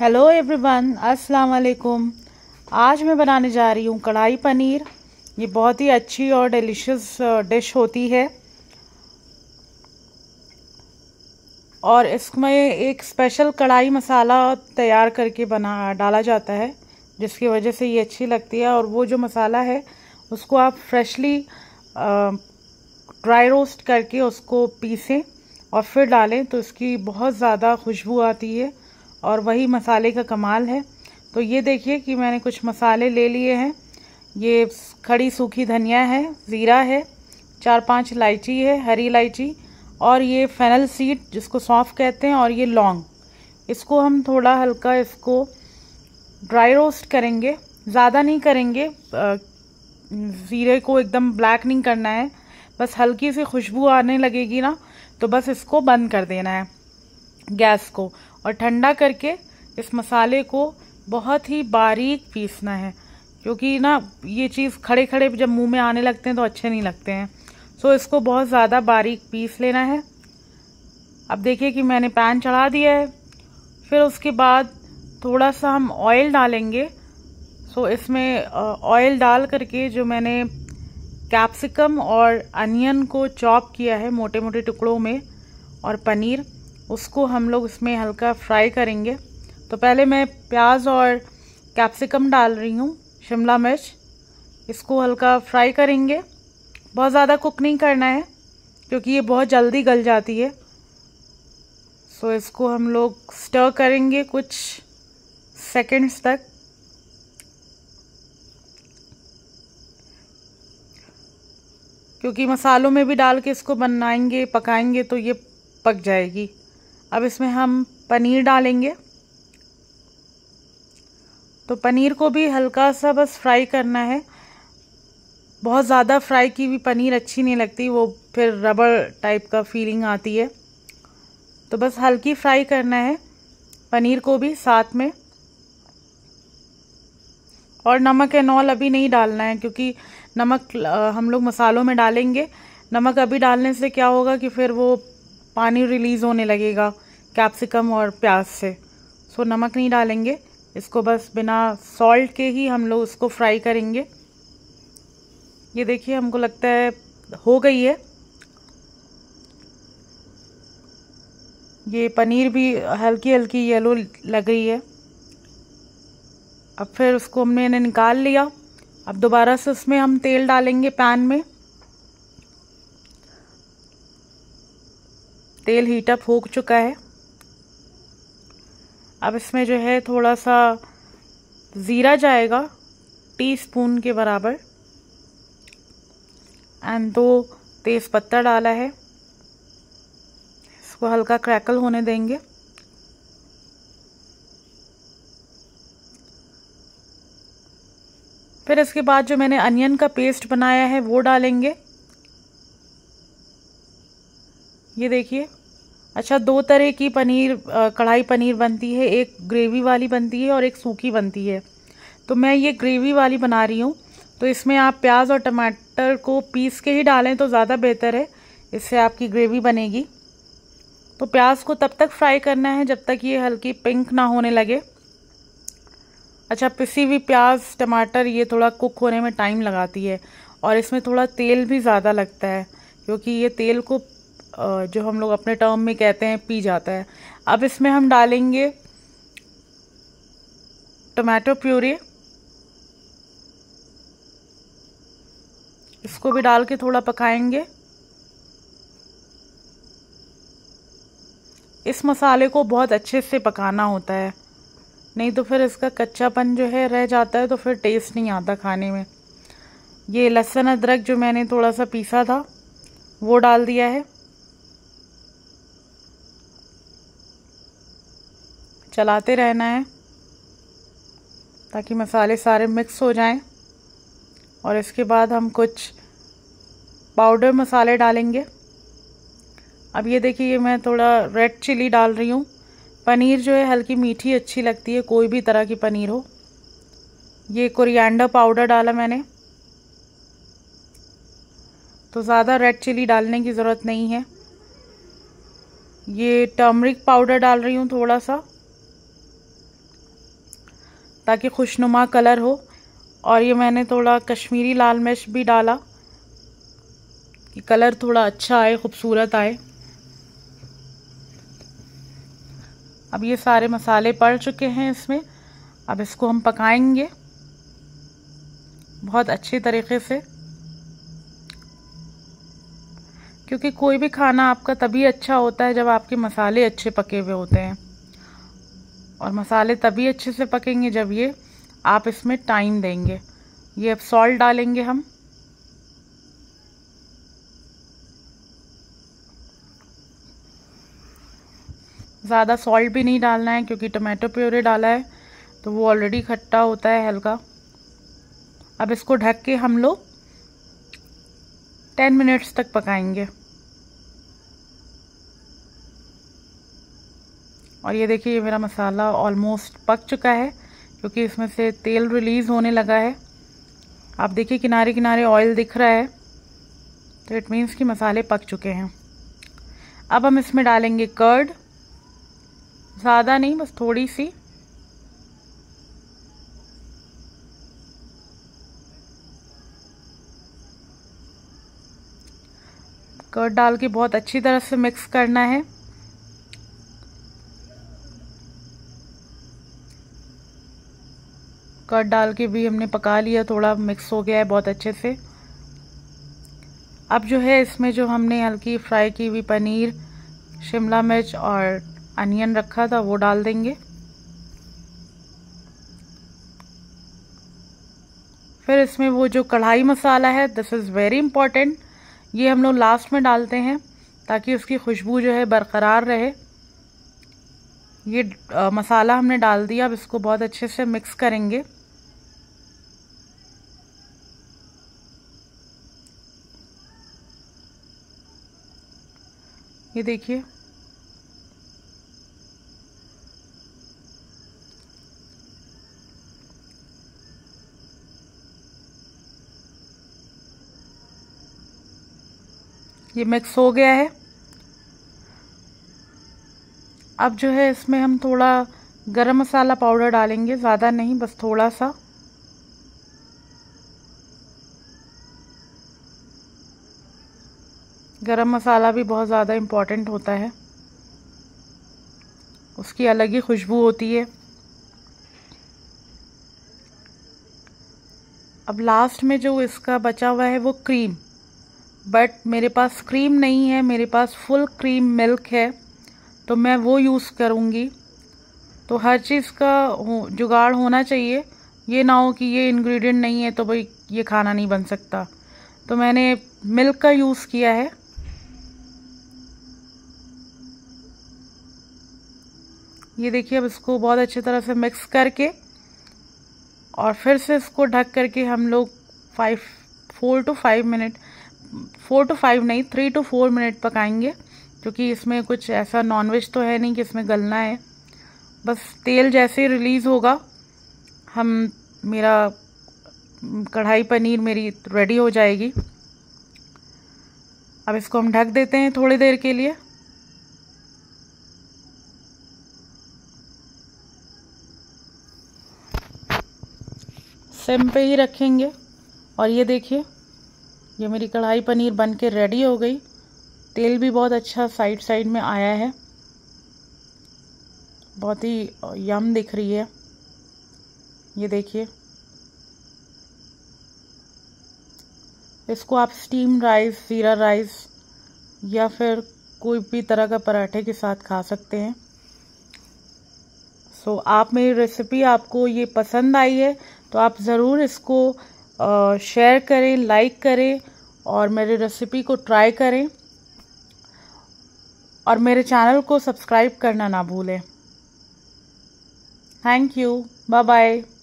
hello everyone अस्सलाम वालेकुम आज मैं बनाने जा रही हूँ कढ़ाई पनीर ये बहुत ही अच्छी और डिलीशियस डिश uh, होती है और इसमें एक स्पेशल कढ़ाई मसाला तैयार करके बना डाला जाता है जिसकी वजह से ये अच्छी लगती है और वो जो मसाला है उसको आप फ्रेशली ड्राई रोस्ट करके उसको पीसें और फिर डालें तो इसकी बहुत ज़्यादा खुशबू आती है और वही मसाले का कमाल है तो ये देखिए कि मैंने कुछ मसाले ले लिए हैं ये खड़ी सूखी धनिया है ज़ीरा है चार पांच इलायची है हरी इलायची और ये फेनल सीड जिसको सौंफ कहते हैं और ये लौंग इसको हम थोड़ा हल्का इसको ड्राई रोस्ट करेंगे ज़्यादा नहीं करेंगे ज़ीरे को एकदम ब्लैक नहीं करना है बस हल्की सी खुशबू आने लगेगी ना तो बस इसको बंद कर देना है गैस को और ठंडा करके इस मसाले को बहुत ही बारीक पीसना है क्योंकि ना ये चीज़ खड़े खड़े जब मुंह में आने लगते हैं तो अच्छे नहीं लगते हैं सो इसको बहुत ज़्यादा बारीक पीस लेना है अब देखिए कि मैंने पैन चढ़ा दिया है फिर उसके बाद थोड़ा सा हम ऑयल डालेंगे सो इसमें ऑयल डाल करके जो मैंने कैप्सिकम और अनियन को चॉप किया है मोटे मोटे टुकड़ों में और पनीर उसको हम लोग इसमें हल्का फ्राई करेंगे तो पहले मैं प्याज और कैप्सिकम डाल रही हूँ शिमला मिर्च इसको हल्का फ्राई करेंगे बहुत ज़्यादा कुक नहीं करना है क्योंकि ये बहुत जल्दी गल जाती है सो इसको हम लोग स्टर करेंगे कुछ सेकंड्स तक क्योंकि मसालों में भी डाल के इसको बनाएंगे पकाएंगे तो ये पक जाएगी अब इसमें हम पनीर डालेंगे तो पनीर को भी हल्का सा बस फ्राई करना है बहुत ज़्यादा फ्राई की भी पनीर अच्छी नहीं लगती वो फिर रबड़ टाइप का फीलिंग आती है तो बस हल्की फ्राई करना है पनीर को भी साथ में और नमक एनॉल अभी नहीं डालना है क्योंकि नमक हम लोग मसालों में डालेंगे नमक अभी डालने से क्या होगा कि फिर वो पानी रिलीज़ होने लगेगा कैप्सिकम और प्याज से सो so, नमक नहीं डालेंगे इसको बस बिना सॉल्ट के ही हम लोग उसको फ्राई करेंगे ये देखिए हमको लगता है हो गई है ये पनीर भी हल्की हल्की येलो लग रही है अब फिर उसको हमने निकाल लिया अब दोबारा से उसमें हम तेल डालेंगे पैन में तेल हीटअप हो चुका है अब इसमें जो है थोड़ा सा ज़ीरा जाएगा टी स्पून के बराबर एंड दो तेज़ पत्ता डाला है इसको हल्का क्रैकल होने देंगे फिर इसके बाद जो मैंने अनियन का पेस्ट बनाया है वो डालेंगे ये देखिए अच्छा दो तरह की पनीर कढ़ाई पनीर बनती है एक ग्रेवी वाली बनती है और एक सूखी बनती है तो मैं ये ग्रेवी वाली बना रही हूँ तो इसमें आप प्याज और टमाटर को पीस के ही डालें तो ज़्यादा बेहतर है इससे आपकी ग्रेवी बनेगी तो प्याज को तब तक फ्राई करना है जब तक ये हल्की पिंक ना होने लगे अच्छा पिसी हुई प्याज टमाटर ये थोड़ा कुक होने में टाइम लगाती है और इसमें थोड़ा तेल भी ज़्यादा लगता है क्योंकि ये तेल को जो हम लोग अपने टर्म में कहते हैं पी जाता है अब इसमें हम डालेंगे टमाटो प्यूरी इसको भी डाल के थोड़ा पकाएंगे इस मसाले को बहुत अच्छे से पकाना होता है नहीं तो फिर इसका कच्चापन जो है रह जाता है तो फिर टेस्ट नहीं आता खाने में ये लहसुन अदरक जो मैंने थोड़ा सा पीसा था वो डाल दिया है चलाते रहना है ताकि मसाले सारे मिक्स हो जाएं और इसके बाद हम कुछ पाउडर मसाले डालेंगे अब ये देखिए ये मैं थोड़ा रेड चिली डाल रही हूँ पनीर जो है हल्की मीठी अच्छी लगती है कोई भी तरह की पनीर हो ये कोरिएंडर पाउडर डाला मैंने तो ज़्यादा रेड चिली डालने की ज़रूरत नहीं है ये टर्मरिक पाउडर डाल रही हूँ थोड़ा सा ताकि खुशनुमा कलर हो और ये मैंने थोड़ा कश्मीरी लाल मिर्च भी डाला कि कलर थोड़ा अच्छा आए खूबसूरत आए अब ये सारे मसाले पड़ चुके हैं इसमें अब इसको हम पकाएंगे बहुत अच्छे तरीके से क्योंकि कोई भी खाना आपका तभी अच्छा होता है जब आपके मसाले अच्छे पके हुए होते हैं और मसाले तभी अच्छे से पकेंगे जब ये आप इसमें टाइम देंगे ये अब सॉल्ट डालेंगे हम ज़्यादा सॉल्ट भी नहीं डालना है क्योंकि टमाटो प्योरे डाला है तो वो ऑलरेडी खट्टा होता है हल्का अब इसको ढक के हम लोग टेन मिनट्स तक पकाएंगे और ये देखिए ये मेरा मसाला ऑलमोस्ट पक चुका है क्योंकि इसमें से तेल रिलीज़ होने लगा है आप देखिए किनारे किनारे ऑयल दिख रहा है तो इट मीन्स कि मसाले पक चुके हैं अब हम इसमें डालेंगे कर्ड ज़्यादा नहीं बस थोड़ी सी कर्ड डाल के बहुत अच्छी तरह से मिक्स करना है कट डाल के भी हमने पका लिया थोड़ा मिक्स हो गया है बहुत अच्छे से अब जो है इसमें जो हमने हल्की फ्राई की हुई पनीर शिमला मिर्च और अनियन रखा था वो डाल देंगे फिर इसमें वो जो कढ़ाई मसाला है दिस इज़ वेरी इम्पॉर्टेंट ये हम लोग लास्ट में डालते हैं ताकि उसकी खुशबू जो है बरकरार रहे ये आ, मसाला हमने डाल दिया अब इसको बहुत अच्छे से मिक्स करेंगे ये देखिए ये मिक्स हो गया है अब जो है इसमें हम थोड़ा गरम मसाला पाउडर डालेंगे ज़्यादा नहीं बस थोड़ा सा गरम मसाला भी बहुत ज़्यादा इम्पॉर्टेंट होता है उसकी अलग ही खुशबू होती है अब लास्ट में जो इसका बचा हुआ है वो क्रीम बट मेरे पास क्रीम नहीं है मेरे पास फुल क्रीम मिल्क है तो मैं वो यूज़ करूँगी तो हर चीज़ का जुगाड़ होना चाहिए ये ना हो कि ये इंग्रेडिएंट नहीं है तो भाई ये खाना नहीं बन सकता तो मैंने मिल्क का यूज़ किया है ये देखिए अब इसको बहुत अच्छी तरह से मिक्स करके और फिर से इसको ढक करके हम लोग five four two five minute four two five नहीं थ्री टू फोर मिनट पकाएंगे क्योंकि इसमें कुछ ऐसा नॉनवेज तो है नहीं कि इसमें गलना है बस तेल जैसे ही रिलीज़ होगा हम मेरा कढ़ाई पनीर मेरी रेडी हो जाएगी अब इसको हम ढक देते हैं थोड़ी देर के लिए सिम पे ही रखेंगे और ये देखिए ये मेरी कढ़ाई पनीर बन के रेडी हो गई तेल भी बहुत अच्छा साइड साइड में आया है बहुत ही यम दिख रही है ये देखिए इसको आप स्टीम राइस ज़ीरा राइस या फिर कोई भी तरह का पराठे के साथ खा सकते हैं सो so, आप मेरी रेसिपी आपको ये पसंद आई है तो आप ज़रूर इसको शेयर करें लाइक करें और मेरे रेसिपी को ट्राई करें और मेरे चैनल को सब्सक्राइब करना ना भूलें थैंक यू बाय बाय